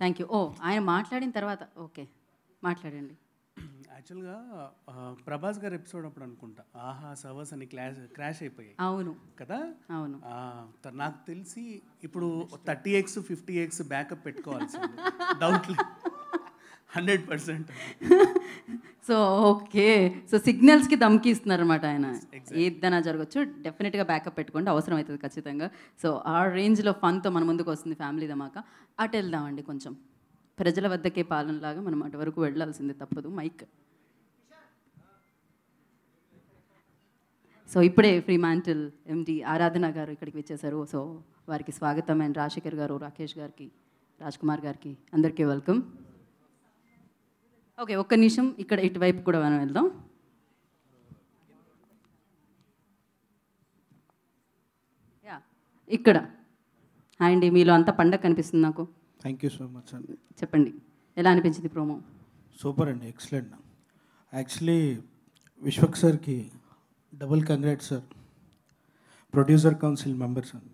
thank you ఓ ఆయన మాట్లాడిన తర్వాత ఓకే మాట్లాడండి యాక్చువల్గా ప్రభాస్ గారు ఎపిసోడ్ అప్పుడు అనుకుంటా ఆహా సవర్స్ అని క్లాష్ క్రాష్ అయిపోయాయి అవును కదా అవును నాకు తెలిసి ఇప్పుడు thirty x fifty x backup పెట్టుకోవాల్సి doubt hundred percent so okay so సిగ్నల్స్కి దమ్కి ఇస్తున్నారనమాట ఆయన ఏదైనా జరగచ్చు డెఫినెట్గా బ్యాకప్ పెట్టుకోండి అవసరం అవుతుంది ఖచ్చితంగా సో ఆ రేంజ్లో ఫన్తో మన ముందుకు వస్తుంది ఫ్యామిలీ దమాక అటు వెళ్దామండి కొంచెం ప్రజల వద్దకే పాలనలాగా మనం అటు వరకు వెళ్ళాల్సిందే తప్పదు మైక్ సో ఇప్పుడే ఫ్రీ మాంటల్ ఎండి ఆరాధన గారు ఇక్కడికి వచ్చేసారు సో వారికి స్వాగతం అండ్ రాజశేఖర్ గారు రాకేష్ గారికి రాజ్ కుమార్ గారికి అందరికీ వెల్కమ్ ఓకే ఒక్క నిమిషం ఇక్కడ ఇటువైపు కూడా మనం వెళ్దాం యా ఇక్కడ అండి మీలో అంత పండగ కనిపిస్తుంది నాకు థ్యాంక్ యూ సో మచ్ అండి చెప్పండి ఎలా అనిపించింది ప్రోమో సూపర్ అండి ఎక్సలెంట్ యాక్చువల్లీ విశ్వక్ సార్కి double congrat sir producer council members అండి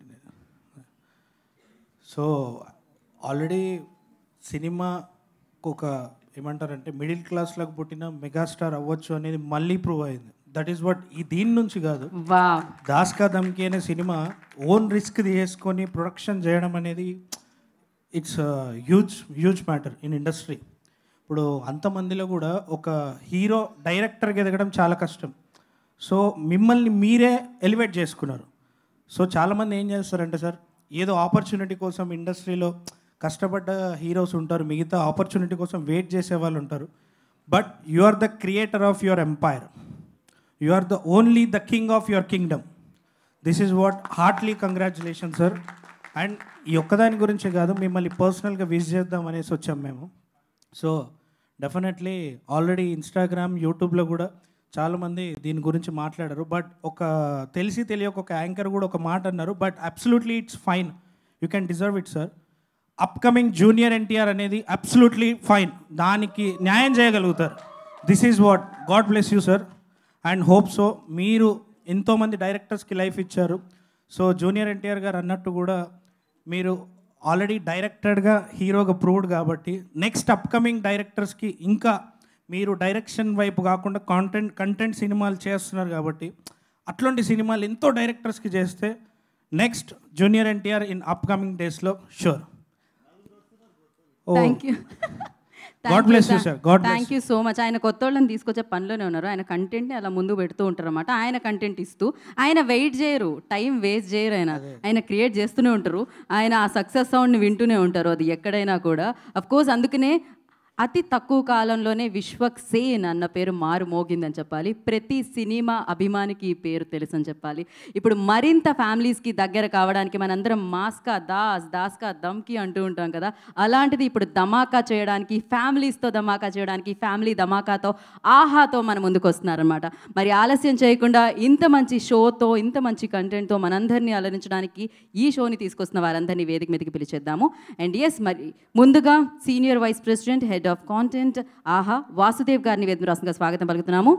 సో ఆల్రెడీ సినిమాకు ఒక ఏమంటారంటే మిడిల్ క్లాస్లోకి పుట్టిన మెగాస్టార్ అవ్వచ్చు అనేది మళ్ళీ ప్రూవ్ అయింది దట్ ఈస్ వాట్ ఈ దీని నుంచి కాదు దాస్ కా ధమ్కి అనే సినిమా ఓన్ రిస్క్ తీసుకొని ప్రొడక్షన్ చేయడం అనేది it's huge huge matter in industry ఇప్పుడు అంతమందిలో కూడా ఒక హీరో డైరెక్టర్గా ఎదగడం చాలా కష్టం సో మిమ్మల్ని మీరే ఎలివేట్ చేసుకున్నారు సో చాలామంది ఏం చేస్తారంటే సార్ ఏదో ఆపర్చునిటీ కోసం ఇండస్ట్రీలో కష్టపడ్డ హీరోస్ ఉంటారు మిగతా ఆపర్చునిటీ కోసం వెయిట్ చేసే వాళ్ళు ఉంటారు but you are the creator of your empire you are the only the king of your kingdom this is what heartly congratulation sir and ఈ ఒక్కదాని గురించి కాదు మిమ్మల్ని పర్సనల్గా విజ్ చేద్దాం అనేసి వచ్చాం మేము సో డెఫినెట్లీ ఆల్రెడీ ఇన్స్టాగ్రామ్ యూట్యూబ్లో కూడా చాలామంది దీని గురించి మాట్లాడారు బట్ ఒక తెలిసి తెలియక ఒక యాంకర్ కూడా ఒక మాట అన్నారు but absolutely it's fine you can deserve it sir upcoming junior NTR అనేది అబ్సల్యూట్లీ ఫైన్ దానికి న్యాయం చేయగలుగుతారు this is what God bless you sir and hope so మీరు ఎంతోమంది డైరెక్టర్స్కి లైఫ్ ఇచ్చారు సో జూనియర్ ఎన్టీఆర్ గారు అన్నట్టు కూడా మీరు ఆల్రెడీ డైరెక్టర్గా హీరోగా ప్రూవ్డ్ కాబట్టి నెక్స్ట్ అప్కమింగ్ డైరెక్టర్స్కి ఇంకా మీరు డైరెక్షన్ వైపు కాకుండా కాంటెంట్ కంటెంట్ సినిమాలు చేస్తున్నారు కాబట్టి అట్లాంటి సినిమాలు ఎంతో డైరెక్టర్స్కి చేస్తే next junior NTR in upcoming డేస్లో sure thank you God bless you sir God thank you so much ఆయన కొత్త వాళ్ళని తీసుకొచ్చే పనిలోనే ఉన్నారు ఆయన కంటెంట్ని అలా ముందు పెడుతూ ఉంటారు అనమాట ఆయన కంటెంట్ ఇస్తూ ఆయన వెయిట్ చేయరు టైం వేస్ట్ చేయరు ఆయన ఆయన క్రియేట్ చేస్తూనే ఉంటారు ఆయన ఆ సక్సెస్ సౌండ్ని వింటూనే ఉంటారు అది ఎక్కడైనా కూడా అఫ్ కోర్స్ అందుకనే అతి తక్కువ కాలంలోనే విశ్వక్ సేన్ అన్న పేరు మారు మోగిందని చెప్పాలి ప్రతి సినిమా అభిమానికి ఈ పేరు తెలుసని చెప్పాలి ఇప్పుడు మరింత ఫ్యామిలీస్కి దగ్గర కావడానికి మనందరం మాస్కా దాస్ దాస్కా దమ్కి అంటూ ఉంటాం కదా అలాంటిది ఇప్పుడు ధమాకా చేయడానికి ఫ్యామిలీస్తో ధమాకా చేయడానికి ఫ్యామిలీ ధమాకాతో ఆహాతో మన ముందుకు వస్తున్నారనమాట మరి ఆలస్యం చేయకుండా ఇంత మంచి షోతో ఇంత మంచి కంటెంట్తో మనందరినీ అలరించడానికి ఈ షోని తీసుకొస్తున్న వారందరినీ వేదిక మీదకి పిలిచేద్దాము అండ్ ఎస్ మరి ముందుగా senior vice president head of content Aha Vasudev గారిని వేదం రాసంగా స్వాగతం పలుకుతున్నాము